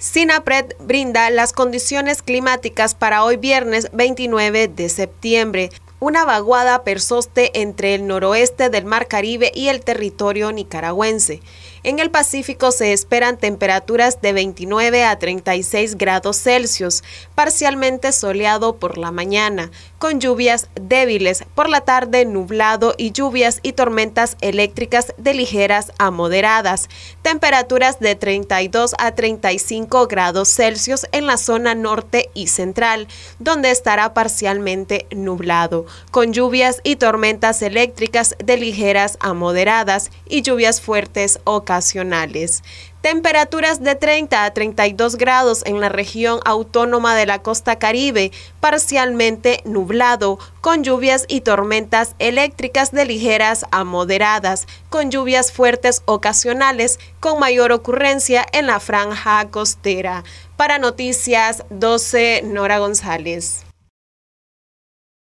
SINAPRED brinda las condiciones climáticas para hoy viernes 29 de septiembre. Una vaguada persoste entre el noroeste del Mar Caribe y el territorio nicaragüense. En el Pacífico se esperan temperaturas de 29 a 36 grados Celsius, parcialmente soleado por la mañana, con lluvias débiles, por la tarde nublado y lluvias y tormentas eléctricas de ligeras a moderadas, temperaturas de 32 a 35 grados Celsius en la zona norte y central, donde estará parcialmente nublado con lluvias y tormentas eléctricas de ligeras a moderadas y lluvias fuertes ocasionales. Temperaturas de 30 a 32 grados en la región autónoma de la costa caribe, parcialmente nublado, con lluvias y tormentas eléctricas de ligeras a moderadas, con lluvias fuertes ocasionales, con mayor ocurrencia en la franja costera. Para Noticias 12, Nora González.